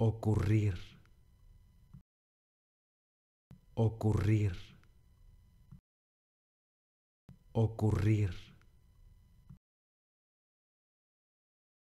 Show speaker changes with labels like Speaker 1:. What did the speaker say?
Speaker 1: ocurrir, ocurrir, ocurrir.